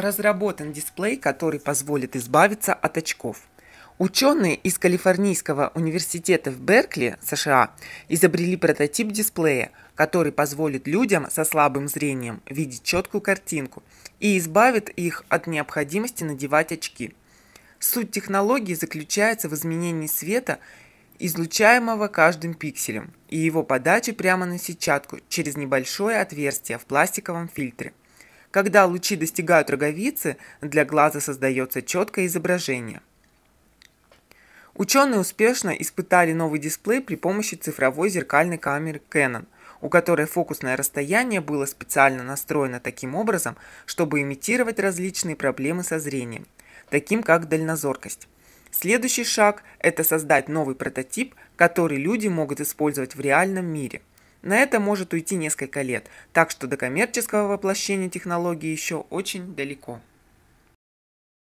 разработан дисплей, который позволит избавиться от очков. Ученые из Калифорнийского университета в Беркли, США, изобрели прототип дисплея, который позволит людям со слабым зрением видеть четкую картинку и избавит их от необходимости надевать очки. Суть технологии заключается в изменении света, излучаемого каждым пикселем, и его подаче прямо на сетчатку через небольшое отверстие в пластиковом фильтре. Когда лучи достигают роговицы, для глаза создается четкое изображение. Ученые успешно испытали новый дисплей при помощи цифровой зеркальной камеры Canon, у которой фокусное расстояние было специально настроено таким образом, чтобы имитировать различные проблемы со зрением, таким как дальнозоркость. Следующий шаг – это создать новый прототип, который люди могут использовать в реальном мире – на это может уйти несколько лет, так что до коммерческого воплощения технологии еще очень далеко.